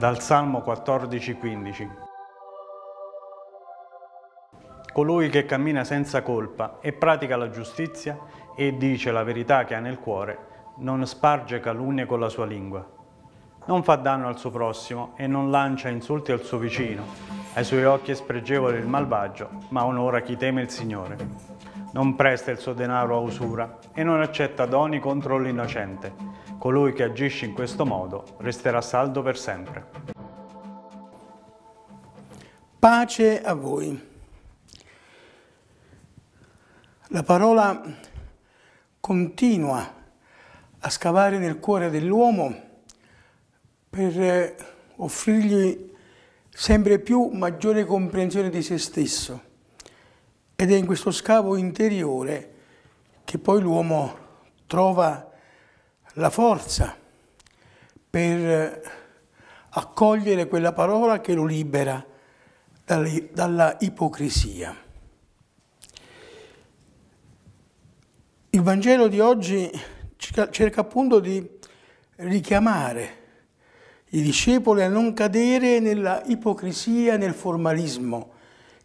dal Salmo 14,15. Colui che cammina senza colpa e pratica la giustizia e dice la verità che ha nel cuore, non sparge calunnie con la sua lingua. Non fa danno al suo prossimo e non lancia insulti al suo vicino, ai suoi occhi è spregevole il malvagio, ma onora chi teme il Signore. Non presta il suo denaro a usura e non accetta doni contro l'innocente. Colui che agisce in questo modo resterà saldo per sempre. Pace a voi. La parola continua a scavare nel cuore dell'uomo per eh, offrirgli sempre più maggiore comprensione di se stesso. Ed è in questo scavo interiore che poi l'uomo trova la forza per eh, accogliere quella parola che lo libera dalla ipocrisia. Il Vangelo di oggi cerca appunto di richiamare i discepoli a non cadere nella ipocrisia, nel formalismo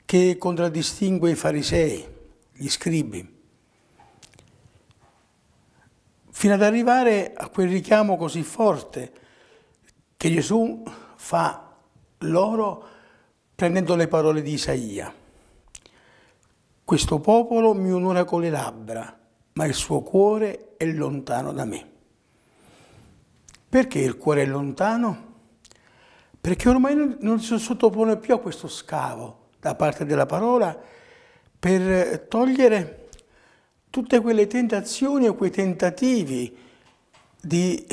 che contraddistingue i farisei, gli scribi, fino ad arrivare a quel richiamo così forte che Gesù fa loro prendendo le parole di Isaia. Questo popolo mi onora con le labbra, ma il suo cuore è lontano da me. Perché il cuore è lontano? Perché ormai non si sottopone più a questo scavo da parte della parola per togliere tutte quelle tentazioni o quei tentativi di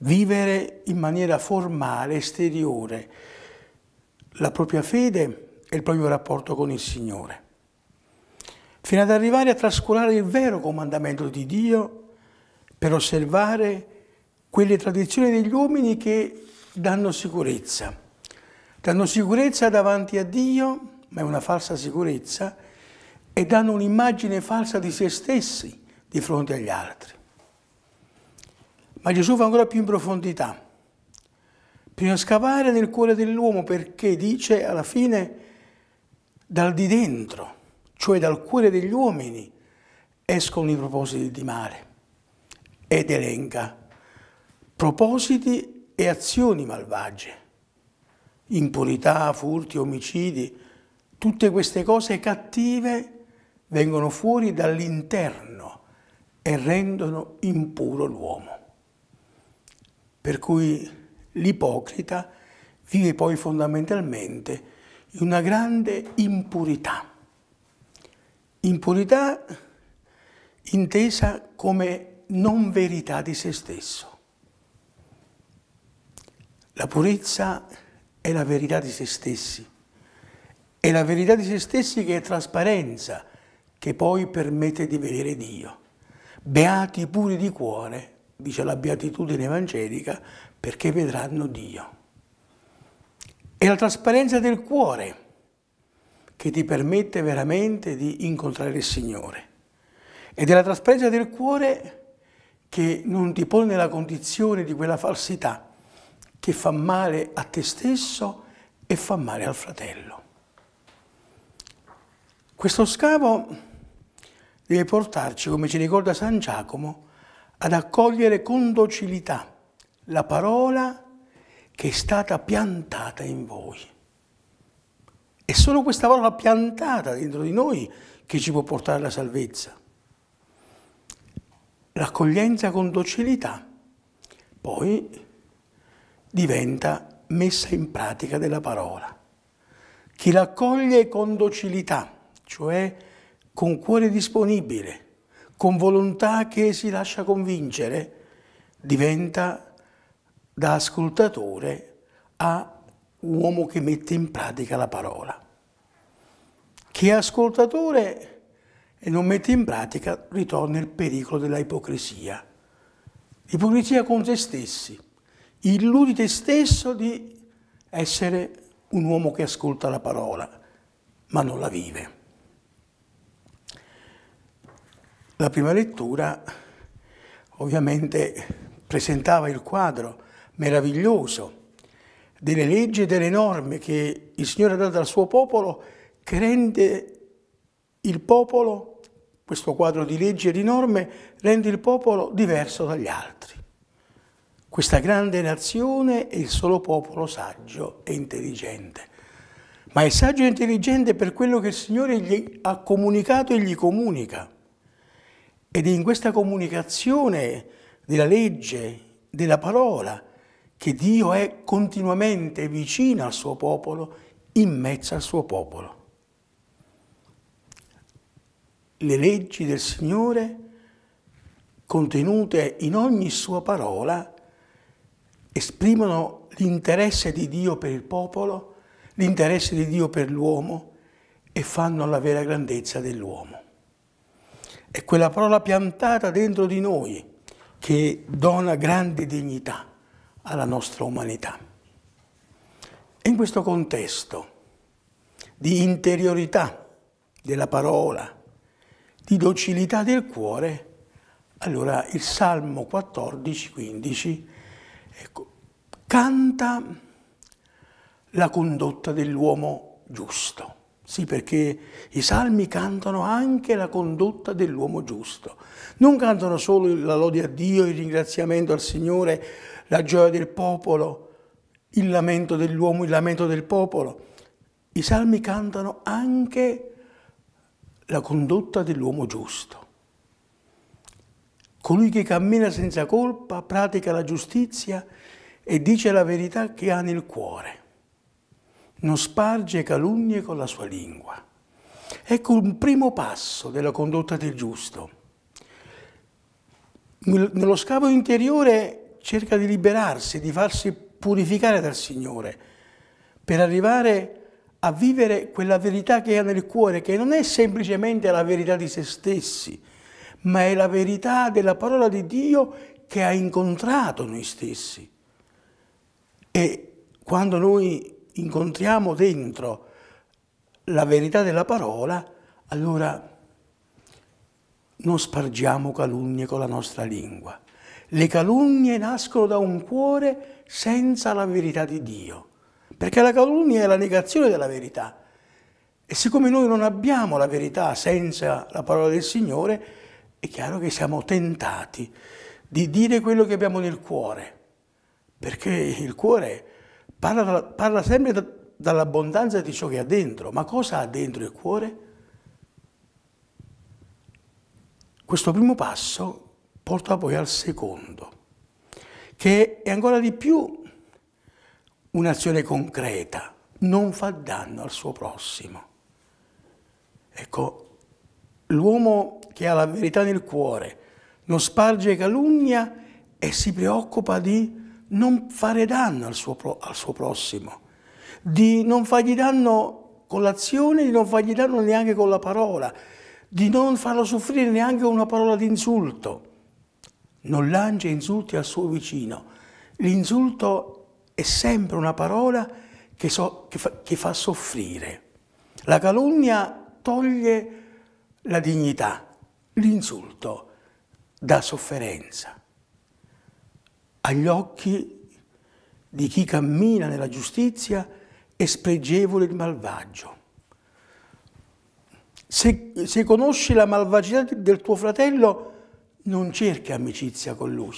vivere in maniera formale, esteriore, la propria fede e il proprio rapporto con il Signore, fino ad arrivare a trascurare il vero comandamento di Dio per osservare quelle tradizioni degli uomini che danno sicurezza. Danno sicurezza davanti a Dio, ma è una falsa sicurezza, e danno un'immagine falsa di se stessi di fronte agli altri. Ma Gesù va ancora più in profondità. Bisogna scavare nel cuore dell'uomo perché dice alla fine dal di dentro, cioè dal cuore degli uomini, escono i propositi di male ed elenca propositi e azioni malvagie. Impurità, furti, omicidi, tutte queste cose cattive vengono fuori dall'interno e rendono impuro l'uomo. Per cui l'ipocrita vive poi fondamentalmente in una grande impurità. Impurità intesa come non verità di se stesso. La purezza è la verità di se stessi. È la verità di se stessi che è trasparenza, che poi permette di vedere Dio. Beati puri di cuore, dice la beatitudine evangelica, perché vedranno Dio. È la trasparenza del cuore che ti permette veramente di incontrare il Signore. Ed è la trasparenza del cuore che non ti pone nella condizione di quella falsità che fa male a te stesso e fa male al fratello. Questo scavo deve portarci, come ci ricorda San Giacomo, ad accogliere con docilità la parola che è stata piantata in voi. È solo questa parola piantata dentro di noi che ci può portare alla salvezza. L'accoglienza con docilità, poi diventa messa in pratica della parola. Chi l'accoglie con docilità, cioè con cuore disponibile, con volontà che si lascia convincere, diventa da ascoltatore a uomo che mette in pratica la parola. Chi è ascoltatore e non mette in pratica ritorna il pericolo della ipocrisia. Ipocrisia con se stessi illudi te stesso di essere un uomo che ascolta la parola, ma non la vive. La prima lettura ovviamente presentava il quadro meraviglioso delle leggi e delle norme che il Signore ha dato al suo popolo che rende il popolo, questo quadro di leggi e di norme, rende il popolo diverso dagli altri. Questa grande nazione è il solo popolo saggio e intelligente. Ma è saggio e intelligente per quello che il Signore gli ha comunicato e gli comunica. Ed è in questa comunicazione della legge, della parola, che Dio è continuamente vicino al suo popolo, in mezzo al suo popolo. Le leggi del Signore contenute in ogni sua parola esprimono l'interesse di Dio per il popolo, l'interesse di Dio per l'uomo e fanno la vera grandezza dell'uomo. È quella parola piantata dentro di noi che dona grande dignità alla nostra umanità. E in questo contesto di interiorità della parola, di docilità del cuore, allora il Salmo 14, 15 Ecco, canta la condotta dell'uomo giusto. Sì, perché i salmi cantano anche la condotta dell'uomo giusto. Non cantano solo la lode a Dio, il ringraziamento al Signore, la gioia del popolo, il lamento dell'uomo, il lamento del popolo. I salmi cantano anche la condotta dell'uomo giusto. Colui che cammina senza colpa, pratica la giustizia e dice la verità che ha nel cuore. Non sparge calunnie con la sua lingua. Ecco un primo passo della condotta del giusto. Nello scavo interiore cerca di liberarsi, di farsi purificare dal Signore, per arrivare a vivere quella verità che ha nel cuore, che non è semplicemente la verità di se stessi, ma è la verità della parola di Dio che ha incontrato noi stessi. E quando noi incontriamo dentro la verità della parola, allora non spargiamo calunnie con la nostra lingua. Le calunnie nascono da un cuore senza la verità di Dio, perché la calunnia è la negazione della verità. E siccome noi non abbiamo la verità senza la parola del Signore, è chiaro che siamo tentati di dire quello che abbiamo nel cuore, perché il cuore parla, parla sempre da, dall'abbondanza di ciò che ha dentro, ma cosa ha dentro il cuore? Questo primo passo porta poi al secondo, che è ancora di più un'azione concreta, non fa danno al suo prossimo. Ecco, l'uomo che ha la verità nel cuore, non sparge calunnia e si preoccupa di non fare danno al suo, al suo prossimo, di non fargli danno con l'azione, di non fargli danno neanche con la parola, di non farlo soffrire neanche una parola di insulto. Non lancia insulti al suo vicino. L'insulto è sempre una parola che, so, che, fa, che fa soffrire. La calunnia toglie la dignità, L'insulto dà sofferenza agli occhi di chi cammina nella giustizia è spregevole il malvagio. Se, se, conosci la malvagità del tuo fratello, non cerchi amicizia con lui.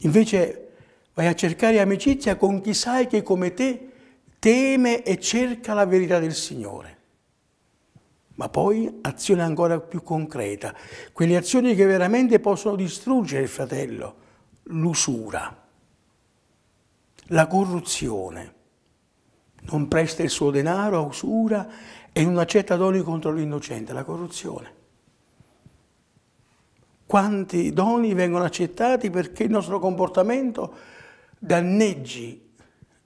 Invece vai a cercare amicizia con chi sai che come te teme e cerca la verità del Signore ma poi azione ancora più concreta, quelle azioni che veramente possono distruggere il fratello, l'usura, la corruzione. Non presta il suo denaro a usura e non accetta doni contro l'innocente, la corruzione. Quanti doni vengono accettati perché il nostro comportamento danneggi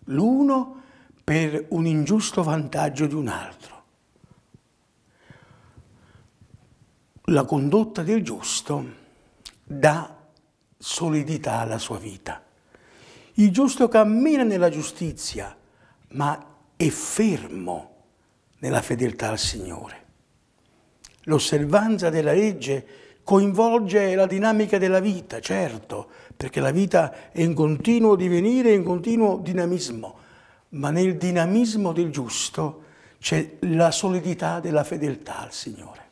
l'uno per un ingiusto vantaggio di un altro. La condotta del giusto dà solidità alla sua vita. Il giusto cammina nella giustizia, ma è fermo nella fedeltà al Signore. L'osservanza della legge coinvolge la dinamica della vita, certo, perché la vita è in continuo divenire, in continuo dinamismo, ma nel dinamismo del giusto c'è la solidità della fedeltà al Signore.